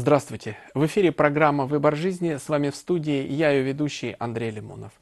Здравствуйте! В эфире программа «Выбор жизни». С вами в студии я, ее ведущий Андрей Лимонов.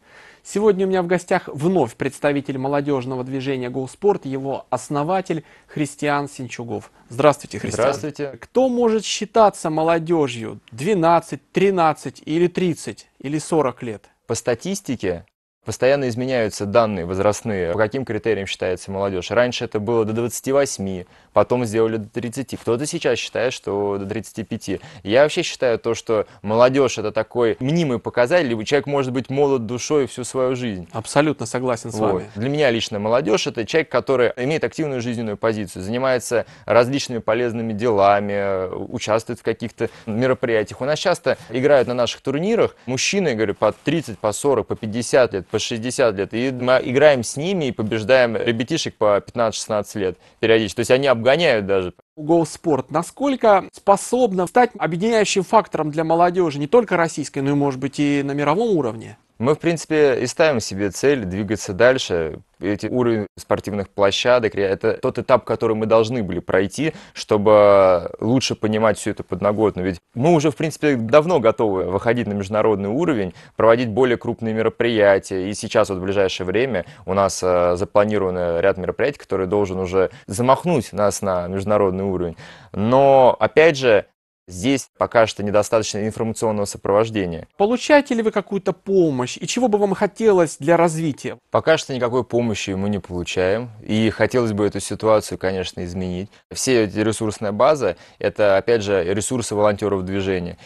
Сегодня у меня в гостях вновь представитель молодежного движения «Голспорт», его основатель Христиан Синчугов. Здравствуйте, Христиан. Здравствуйте. Кто может считаться молодежью 12, 13 или 30 или 40 лет? По статистике Постоянно изменяются данные возрастные, по каким критериям считается молодежь. Раньше это было до 28, потом сделали до 30. Кто-то сейчас считает, что до 35. Я вообще считаю то, что молодежь это такой мнимый показатель, либо человек может быть молод душой всю свою жизнь. Абсолютно согласен с вот. вами. Для меня лично молодежь это человек, который имеет активную жизненную позицию, занимается различными полезными делами, участвует в каких-то мероприятиях. У нас часто играют на наших турнирах мужчины, говорю, по 30, по 40, по 50 лет, по по 60 лет. И мы играем с ними и побеждаем ребятишек по 15-16 лет периодически. То есть они обгоняют даже. Go Sport, насколько способна стать объединяющим фактором для молодежи, не только российской, но и, может быть, и на мировом уровне? Мы, в принципе, и ставим себе цель двигаться дальше. Эти уровень спортивных площадок – это тот этап, который мы должны были пройти, чтобы лучше понимать всю эту подноготную. Ведь мы уже, в принципе, давно готовы выходить на международный уровень, проводить более крупные мероприятия. И сейчас, вот в ближайшее время, у нас э, запланирован ряд мероприятий, которые должен уже замахнуть нас на международный уровень. Но, опять же, Здесь пока что недостаточно информационного сопровождения. Получаете ли вы какую-то помощь? И чего бы вам хотелось для развития? Пока что никакой помощи мы не получаем. И хотелось бы эту ситуацию, конечно, изменить. Все эти ресурсная база – это, опять же, ресурсы волонтеров движения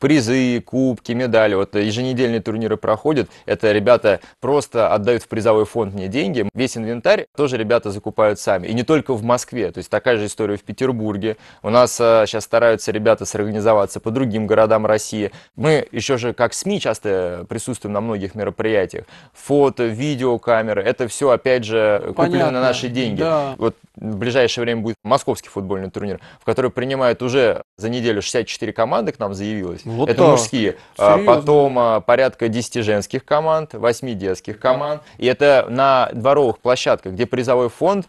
призы, кубки, медали. Вот еженедельные турниры проходят. Это ребята просто отдают в призовой фонд мне деньги. Весь инвентарь тоже ребята закупают сами. И не только в Москве. То есть такая же история в Петербурге. У нас а, э, сейчас стараются ребята сорганизоваться по другим городам России. Мы еще же как СМИ часто присутствуем на многих мероприятиях. Фото, видеокамеры. Это все, опять же, куплено Понятно. на наши деньги. Да. Вот в ближайшее время будет московский футбольный турнир, в который принимают уже за неделю 64 команды к нам заявилось. Вот это да. мужские. А, серьезно? Потом а, порядка 10 женских команд, 8 детских команд. И это на дворовых площадках, где призовой фонд,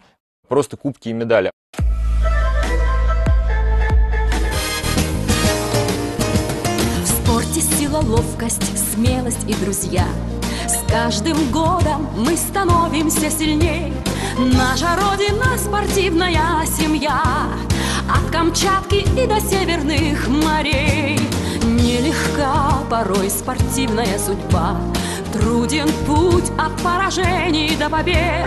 просто кубки и медали. В спорте сила, ловкость, смелость и друзья. С каждым годом мы становимся сильнее. Наша родина спортивная семья. От Камчатки и до северных морей. Нелегка порой спортивная судьба Труден путь от поражений до побед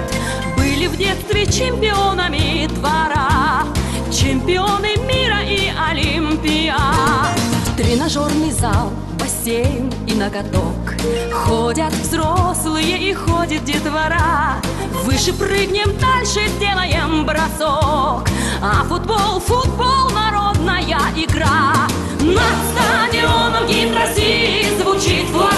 Были в детстве чемпионами двора Чемпионы мира и Олимпиад Тренажерный зал, бассейн и ноготок Ходят взрослые и ходит детвора Выше прыгнем, дальше сделаем бросок А футбол, футбол, народная игра над стадионом гимн России звучит флаг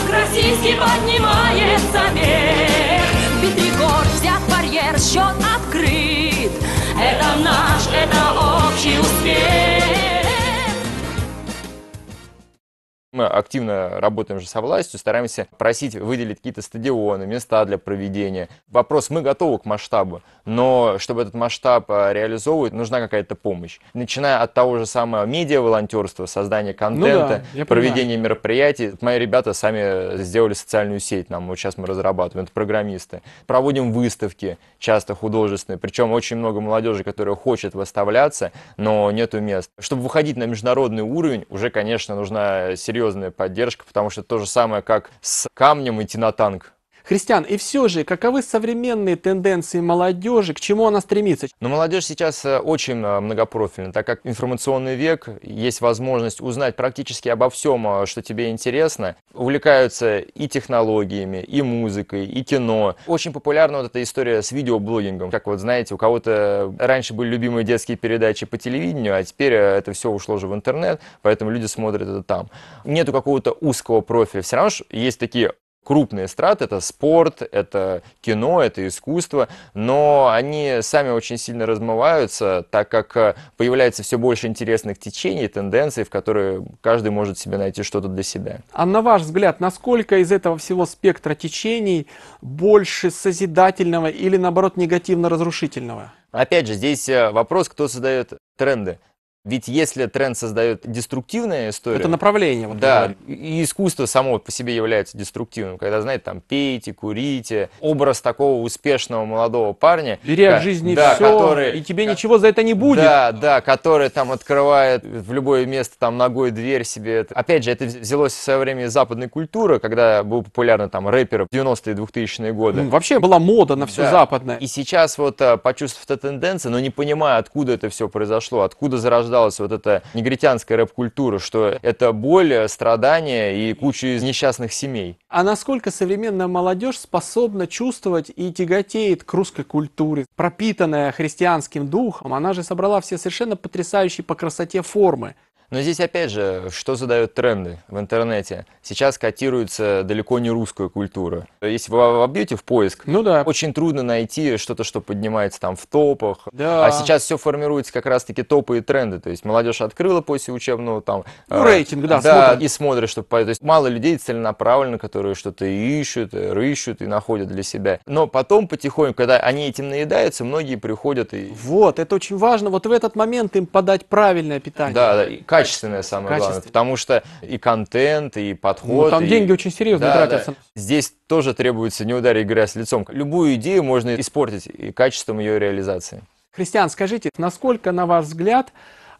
Мы активно работаем же со властью, стараемся просить выделить какие-то стадионы, места для проведения. Вопрос, мы готовы к масштабу, но чтобы этот масштаб э, реализовывать, нужна какая-то помощь. Начиная от того же самого медиа-волонтерства, создания контента, ну да, проведения мероприятий. Мои ребята сами э, сделали социальную сеть нам, вот сейчас мы разрабатываем, это программисты. Проводим выставки, часто художественные, причем очень много молодежи, которая хочет выставляться, но нету мест. Чтобы выходить на международный уровень, уже, конечно, нужна серьезная серьезная поддержка, потому что то же самое, как с камнем идти на танк христиан. И все же, каковы современные тенденции молодежи, к чему она стремится? Ну, молодежь сейчас э, очень э, многопрофильна, так как информационный век, есть возможность узнать практически обо всем, э, что тебе интересно. Увлекаются и технологиями, и музыкой, и кино. Очень популярна вот эта история с видеоблогингом. Как вот знаете, у кого-то раньше были любимые детские передачи по телевидению, а теперь это все ушло же в интернет, поэтому люди смотрят это там. Нету какого-то узкого профиля. Все равно есть такие крупные страты, это спорт, это кино, это искусство, но они сами очень сильно размываются, так как э, появляется все больше интересных течений, тенденций, в которые каждый может себе найти что-то для себя. А на ваш взгляд, насколько из этого всего спектра течений больше созидательного или наоборот негативно-разрушительного? Опять же, здесь э, вопрос, кто создает тренды. Ведь если тренд создает деструктивная история... Это направление. Вот, да, и искусство само по себе является деструктивным. Когда, знаете, там, пейте, курите, образ такого успешного молодого парня... Бери от жизни да, все, который, и тебе как, ничего за это не будет. Да, да, который там открывает в любое место там ногой дверь себе. Опять же, это взялось в свое время из западной культуры, когда был популярны там рэперы в 90-е, 2000-е годы. вообще была мода на все да. западное. И сейчас вот, а, почувствовав эту тенденцию, но не понимая, откуда это все произошло, откуда зарождалось зарождалась вот эта негритянская рэп-культура, что это боль, страдания и куча из несчастных семей. А насколько современная молодежь способна чувствовать и тяготеет к русской культуре, пропитанная христианским духом, она же собрала все совершенно потрясающие по красоте формы. Но здесь опять же, что задают тренды в интернете? Сейчас котируется далеко не русская культура. Если вы вобьете в поиск, ну да. очень трудно найти что-то, что поднимается там в топах. Да. А сейчас все формируется как раз-таки топы и тренды. То есть молодежь открыла после учебного там... Ну, э, рейтинг, да, да смотрят. и смотрят, чтобы... То есть мало людей целенаправленно, которые что-то ищут, э, рыщут и находят для себя. Но потом потихоньку, когда они этим наедаются, многие приходят и... Вот, это очень важно. Вот в этот момент им подать правильное питание. Да, да качественное самое Качественное. главное, потому что и контент, и подход. Ну, там и... деньги очень серьезно да, тратятся. Да. Здесь тоже требуется не ударить грязь а лицом. Любую идею можно испортить и качеством ее реализации. Христиан, скажите, насколько, на ваш взгляд,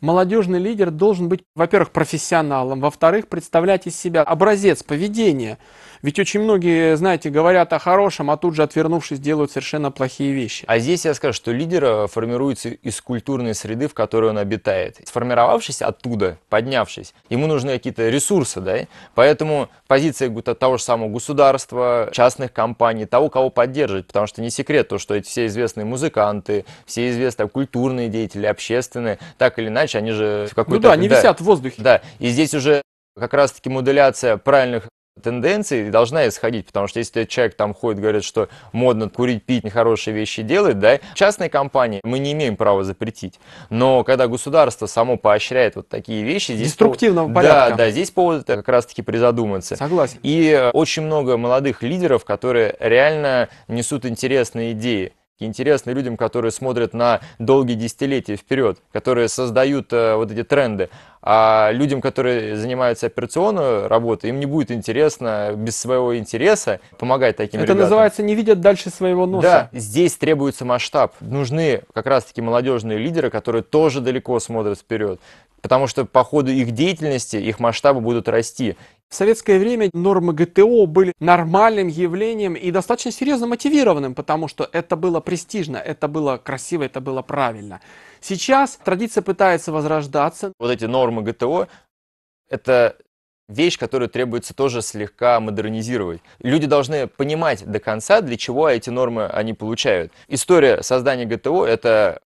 молодежный лидер должен быть, во-первых, профессионалом, во-вторых, представлять из себя образец поведения. Ведь очень многие, знаете, говорят о хорошем, а тут же, отвернувшись, делают совершенно плохие вещи. А здесь я скажу, что лидер формируется из культурной среды, в которой он обитает. Сформировавшись оттуда, поднявшись, ему нужны какие-то ресурсы, да? Поэтому позиция того же самого государства, частных компаний, того, кого поддерживать, потому что не секрет то, что эти все известные музыканты, все известные культурные деятели, общественные, так или иначе, раньше, они же в какой-то... Ну да, они да, висят в воздухе. Да, и здесь уже как раз-таки моделяция правильных тенденции должна исходить, потому что если человек там ходит, говорит, что модно курить, пить, нехорошие вещи делать, да, частной компании мы не имеем права запретить. Но когда государство само поощряет вот такие вещи... Здесь Деструктивного по... порядка. Да, да, здесь повод как раз-таки призадуматься. Согласен. И э, очень много молодых лидеров, которые реально несут интересные идеи интересны людям, которые смотрят на долгие десятилетия вперед, которые создают э, вот эти тренды. А людям, которые занимаются операционной работой, им не будет интересно без своего интереса помогать таким Это ребятам. называется «не видят дальше своего носа». Да, здесь требуется масштаб. Нужны как раз-таки молодежные лидеры, которые тоже далеко смотрят вперед. Потому что по ходу их деятельности, их масштабы будут расти. В советское время нормы ГТО были нормальным явлением и достаточно серьезно мотивированным, потому что это было престижно, это было красиво, это было правильно. Сейчас традиция пытается возрождаться. Вот эти нормы ГТО – это вещь, которую требуется тоже слегка модернизировать. Люди должны понимать до конца, для чего эти нормы они получают. История создания ГТО – это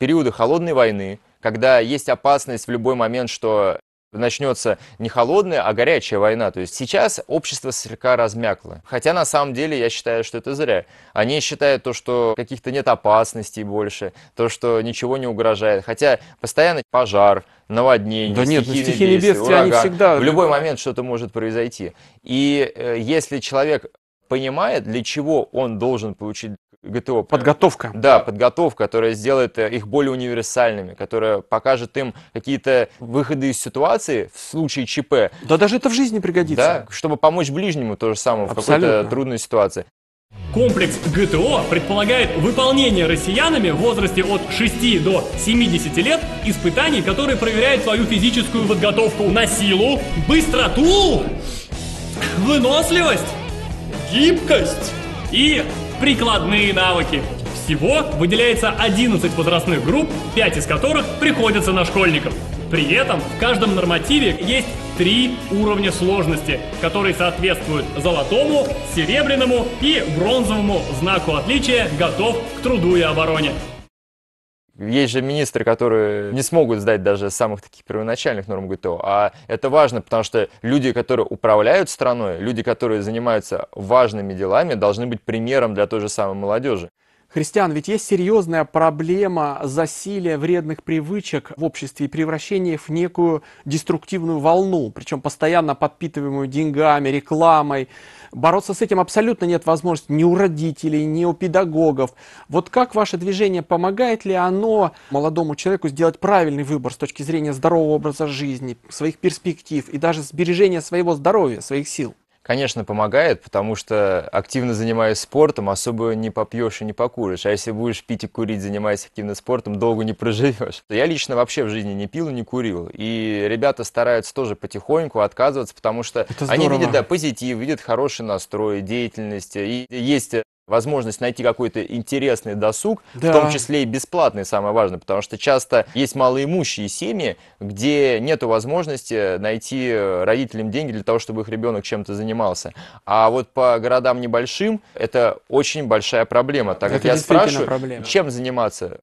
периоды холодной войны, когда есть опасность в любой момент, что начнется не холодная, а горячая война. То есть сейчас общество слегка размякло. Хотя на самом деле я считаю, что это зря. Они считают то, что каких-то нет опасностей больше, то, что ничего не угрожает. Хотя постоянно пожар, наводнение, да нет, ну стихийные, стихийные бедствия, ураган. Они всегда... В любой момент что-то может произойти. И э, если человек понимает, для чего он должен получить ГТО. Э, подготовка. Да, подготовка, которая сделает э, их более универсальными, которая покажет им какие-то выходы из ситуации в случае ЧП. Да даже это в жизни пригодится. Да, чтобы помочь ближнему то же самое Абсолютно. в какой-то трудной ситуации. Комплекс ГТО предполагает выполнение россиянами в возрасте от 6 до 70 лет испытаний, которые проверяют свою физическую подготовку на силу, быстроту, выносливость, гибкость и прикладные навыки. Всего выделяется 11 возрастных групп, 5 из которых приходятся на школьников. При этом в каждом нормативе есть три уровня сложности, которые соответствуют золотому, серебряному и бронзовому знаку отличия «Готов к труду и обороне». Есть же министры, которые не смогут сдать даже самых таких первоначальных норм ГТО. А это важно, потому что люди, которые управляют страной, люди, которые занимаются важными делами, должны быть примером для той же самой молодежи. Христиан, ведь есть серьезная проблема засилия вредных привычек в обществе и превращения их в некую деструктивную волну, причем постоянно подпитываемую деньгами, рекламой. Бороться с этим абсолютно нет возможности ни у родителей, ни у педагогов. Вот как ваше движение, помогает ли оно молодому человеку сделать правильный выбор с точки зрения здорового образа жизни, своих перспектив и даже сбережения своего здоровья, своих сил? Конечно, помогает, потому что активно занимаясь спортом, особо не попьешь и не покуришь. А если будешь пить и курить, занимаясь активным спортом, долго не проживешь. Я лично вообще в жизни не пил и не курил. И ребята стараются тоже потихоньку отказываться, потому что они видят да, позитив, видят хороший настрой, деятельность. И есть возможность найти какой-то интересный досуг, да. в том числе и бесплатный, самое важное, потому что часто есть малоимущие семьи, где нет возможности найти э, родителям деньги для того, чтобы их ребенок чем-то занимался. А вот по городам небольшим это очень большая проблема, так это как я спрашиваю, проблема. чем заниматься?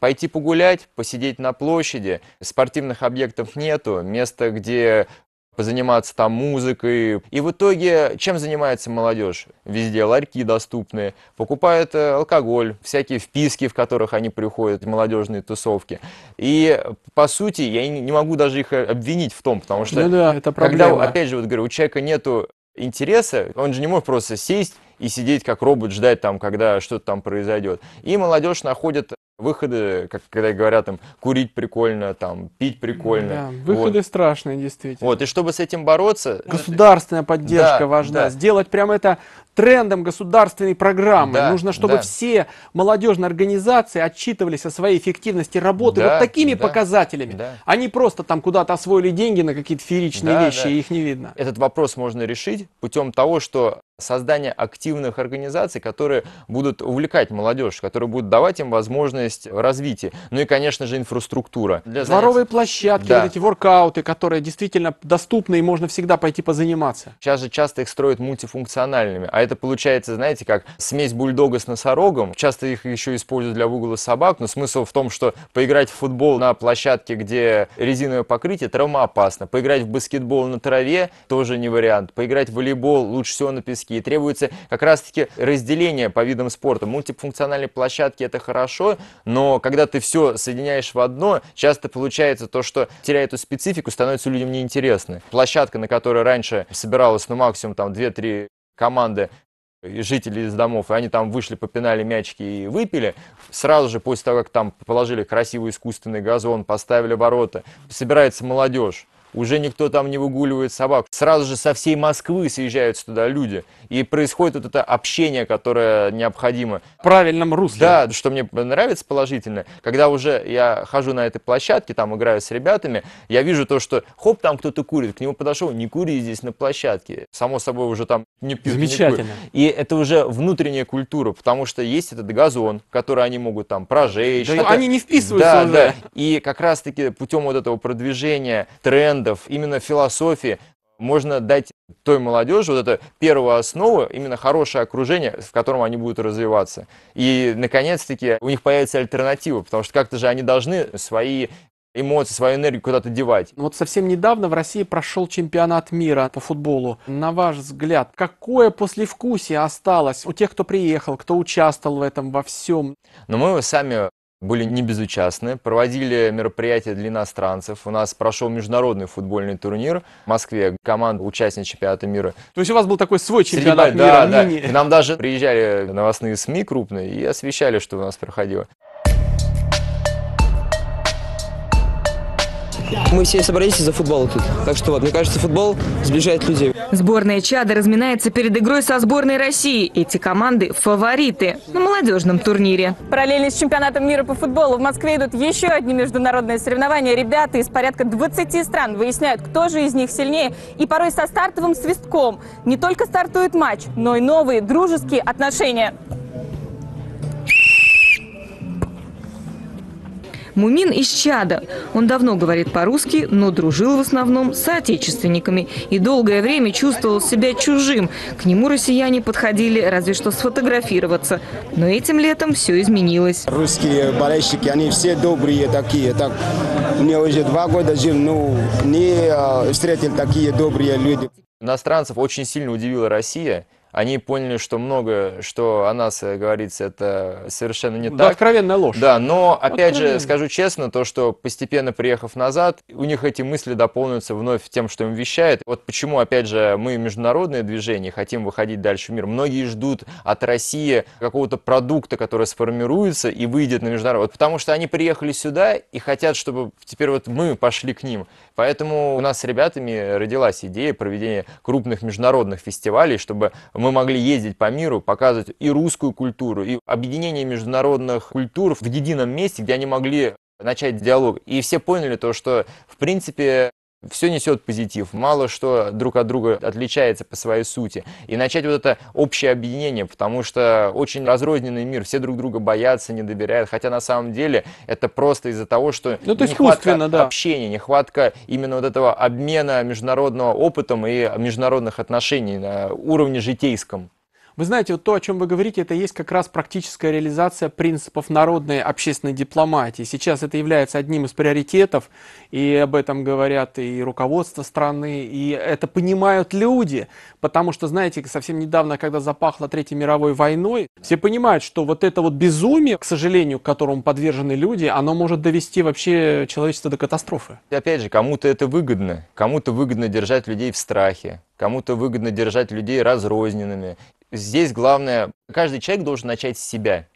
пойти погулять, посидеть на площади, спортивных объектов нету, место, где позаниматься там музыкой. И в итоге чем занимается молодежь? Везде ларьки доступные, покупают э, алкоголь, всякие вписки, в которых они приходят, молодежные тусовки. И по сути я не могу даже их э, обвинить в том, потому что ну да, это проблема. когда, опять же, вот говорю, у человека нету интереса, он же не может просто сесть и сидеть как робот, ждать там, когда что-то там произойдет. И молодежь находит Выходы, как когда говорят, там, курить прикольно, там, пить прикольно. Да, выходы вот. страшные, действительно. Вот, и чтобы с этим бороться... Ну, Государственная поддержка да, важна. Да. Сделать прямо это трендом государственной программы. Да, Нужно, чтобы да. все молодежные организации отчитывались о своей эффективности работы да, вот такими да, показателями. Да. Они а просто там куда-то освоили деньги на какие-то фееричные да, вещи, да. и их не видно. Этот вопрос можно решить путем того, что создание активных организаций, которые будут увлекать молодежь, которые будут давать им возможность возможность развития. Ну и, конечно же, инфраструктура. Для Дворовые площадки, да. вот эти воркауты, которые действительно доступны и можно всегда пойти позаниматься. Сейчас же часто их строят мультифункциональными, а это получается, знаете, как смесь бульдога с носорогом. Часто их еще используют для выгула собак, но смысл в том, что поиграть в футбол на площадке, где резиновое покрытие, травмоопасно. Поиграть в баскетбол на траве тоже не вариант. Поиграть в волейбол лучше всего на песке. И требуется как раз-таки разделение по видам спорта. Мультифункциональные площадки это хорошо, но когда ты все соединяешь в одно, часто получается то, что теряя эту специфику, становится людям неинтересно. Площадка, на которой раньше собиралась, ну, максимум там 2-3 команды жители из домов, и они там вышли, попинали мячики и выпили, сразу же после того, как там положили красивый искусственный газон, поставили ворота, собирается молодежь уже никто там не выгуливает собак. Сразу же со всей Москвы съезжаются туда люди, и происходит вот это общение, которое необходимо. В правильном русле. Да, что мне нравится положительно, когда уже я хожу на этой площадке, там играю с ребятами, я вижу то, что хоп, там кто-то курит, к нему подошел, не кури здесь на площадке. Само собой уже там не пьют. Замечательно. Не и это уже внутренняя культура, потому что есть этот газон, который они могут там прожечь. Да, это... они не вписываются да, уже. Да. И как раз-таки путем вот этого продвижения тренда, трендов, именно философии, можно дать той молодежи вот эту первую основу, именно хорошее окружение, в котором они будут развиваться. И, наконец-таки, у них появится альтернатива, потому что как-то же они должны свои эмоции, свою энергию куда-то девать. Вот совсем недавно в России прошел чемпионат мира по футболу. На ваш взгляд, какое послевкусие осталось у тех, кто приехал, кто участвовал в этом во всем? Но мы сами были не безучастны, проводили мероприятия для иностранцев. У нас прошел международный футбольный турнир в Москве, команда участниц чемпионата мира. То есть у вас был такой свой чемпионат Среди, мира? Да, мини. да. К нам даже приезжали новостные СМИ крупные и освещали, что у нас проходило. Мы все собрались из-за футбола тут. Так что вот, мне кажется, футбол сближает людей. Сборная Чада разминается перед игрой со сборной России. Эти команды – фавориты на молодежном турнире. Параллельно с чемпионатом мира по футболу в Москве идут еще одни международные соревнования. Ребята из порядка 20 стран выясняют, кто же из них сильнее. И порой со стартовым свистком не только стартует матч, но и новые дружеские отношения. Мумин из Чада. Он давно говорит по-русски, но дружил в основном с соотечественниками и долгое время чувствовал себя чужим. К нему россияне подходили разве что сфотографироваться. Но этим летом все изменилось. Русские болельщики, они все добрые такие. Так, мне уже два года жил, ну, не а, встретил такие добрые люди. Иностранцев очень сильно удивила Россия они поняли, что многое, что о нас э, говорится, это совершенно не да, так. откровенная ложь. Да, но, опять же, скажу честно, то, что постепенно приехав назад, у них эти мысли дополнятся вновь тем, что им вещает. Вот почему, опять же, мы международное движение, хотим выходить дальше в мир. Многие ждут от России какого-то продукта, который сформируется и выйдет на международный. Вот потому что они приехали сюда и хотят, чтобы теперь вот мы пошли к ним. Поэтому у нас с ребятами родилась идея проведения крупных международных фестивалей, чтобы мы мы могли ездить по миру, показывать и русскую культуру, и объединение международных культур в едином месте, где они могли начать диалог. И все поняли то, что, в принципе, все несет позитив, мало что друг от друга отличается по своей сути. И начать вот это общее объединение, потому что очень разрозненный мир, все друг друга боятся, не доверяют, хотя на самом деле это просто из-за того, что ну, то нехватка да. общения, нехватка именно вот этого обмена международного опытом и международных отношений на уровне житейском. Вы знаете, вот то, о чем вы говорите, это есть как раз практическая реализация принципов народной общественной дипломатии. Сейчас это является одним из приоритетов, и об этом говорят и руководство страны, и это понимают люди, потому что, знаете, совсем недавно, когда запахло Третьей мировой войной, все понимают, что вот это вот безумие, к сожалению, которому подвержены люди, оно может довести вообще человечество до катастрофы. И опять же, кому-то это выгодно, кому-то выгодно держать людей в страхе, кому-то выгодно держать людей разрозненными здесь главное, каждый человек должен начать с себя.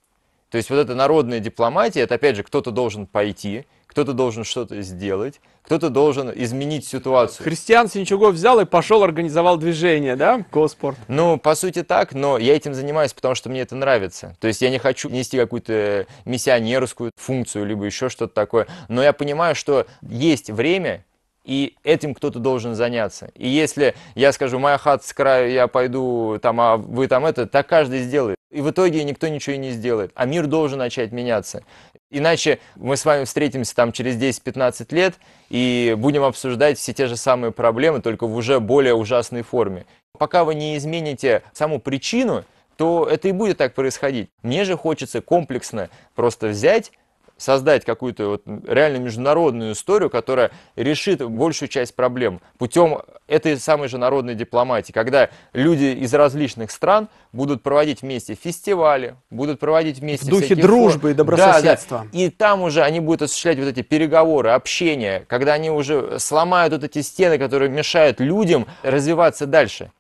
То есть вот эта народная дипломатия, это опять же кто-то должен пойти, кто-то должен что-то сделать, кто-то должен изменить ситуацию. Христиан Синчугов взял и пошел, организовал движение, да, Коспорт? Ну, по сути так, но я этим занимаюсь, потому что мне это нравится. То есть я не хочу нести какую-то миссионерскую функцию, либо еще что-то такое, но я понимаю, что есть время, и этим кто-то должен заняться. И если я скажу, моя хата с краю, я пойду там, а вы там это, так каждый сделает. И в итоге никто ничего и не сделает. А мир должен начать меняться. Иначе мы с вами встретимся там через 10-15 лет и будем обсуждать все те же самые проблемы, только в уже более ужасной форме. Пока вы не измените саму причину, то это и будет так происходить. Мне же хочется комплексно просто взять создать какую-то вот реально международную историю, которая решит большую часть проблем путем этой самой же народной дипломатии, когда люди из различных стран будут проводить вместе фестивали, будут проводить вместе... В духе дружбы фор... и добрососедства. Да, да. И там уже они будут осуществлять вот эти переговоры, общение, когда они уже сломают вот эти стены, которые мешают людям развиваться дальше.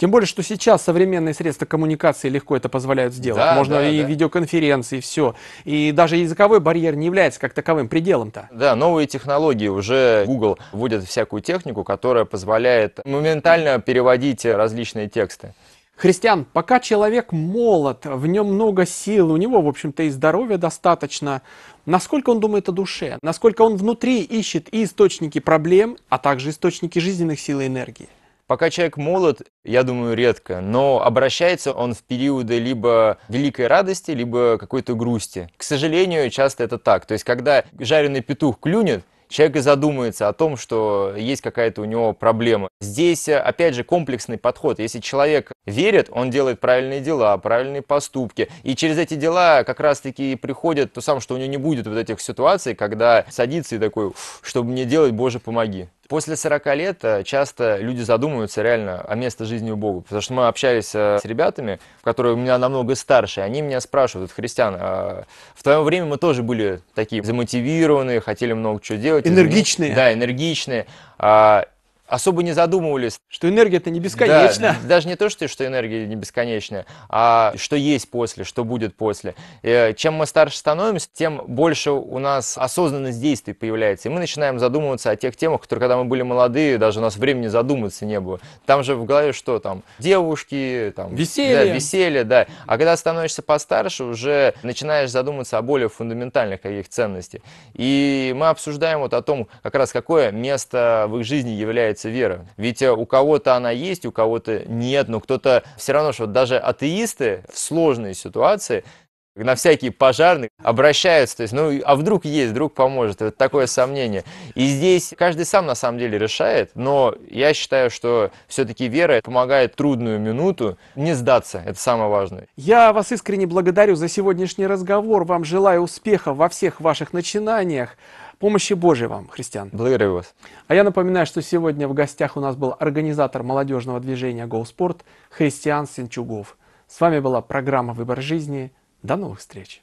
Тем более, что сейчас современные средства коммуникации легко это позволяют сделать. Да, Можно да, и да. видеоконференции, и все. И даже языковой барьер не является как таковым пределом-то. Да, новые технологии. Уже Google вводят всякую технику, которая позволяет моментально переводить различные тексты. Христиан, пока человек молод, в нем много сил, у него, в общем-то, и здоровья достаточно, насколько он думает о душе, насколько он внутри ищет и источники проблем, а также источники жизненных сил и энергии? Пока человек молод, я думаю, редко, но обращается он в периоды либо великой радости, либо какой-то грусти. К сожалению, часто это так. То есть, когда жареный петух клюнет, человек и задумается о том, что есть какая-то у него проблема. Здесь, э, опять же, комплексный подход. Если человек верит, он делает правильные дела, правильные поступки. И через эти дела как раз-таки и приходит то самое, что у него не будет вот этих ситуаций, когда садится и такой, что мне делать, Боже, помоги. После 40 лет э, часто люди задумываются реально о месте жизни у Бога. Потому что мы общались э, с ребятами, которые у меня намного старше, они меня спрашивают, Христиан, а в твоем время мы тоже были такие замотивированные, хотели много чего делать, делают. Энергичные. Да, энергичные. А, особо не задумывались. Что энергия это не бесконечна. Да, даже не то, что, что энергия не бесконечная, а что есть после, что будет после. И э, чем мы старше становимся, тем больше у нас осознанность действий появляется. И мы начинаем задумываться о тех темах, которые, когда мы были молодые, даже у нас времени задуматься не было. Там же в голове что там? Девушки, там... Веселье. Да, веселье, да. А когда становишься постарше, уже начинаешь задумываться о более фундаментальных каких ценностях. И мы обсуждаем вот о том, как раз какое место в их жизни является появляется вера. Ведь э, у кого-то она есть, у кого-то нет, но кто-то все равно, что даже атеисты в сложной ситуации на всякие пожарные обращаются, то есть, ну, а вдруг есть, вдруг поможет, вот такое сомнение. И здесь каждый сам на самом деле решает, но я считаю, что все-таки вера помогает трудную минуту не сдаться, это самое важное. Я вас искренне благодарю за сегодняшний разговор, вам желаю успеха во всех ваших начинаниях. Помощи Божьей вам, христиан. Благодарю вас. А я напоминаю, что сегодня в гостях у нас был организатор молодежного движения «Гоуспорт» Христиан Сенчугов. С вами была программа «Выбор жизни». До новых встреч!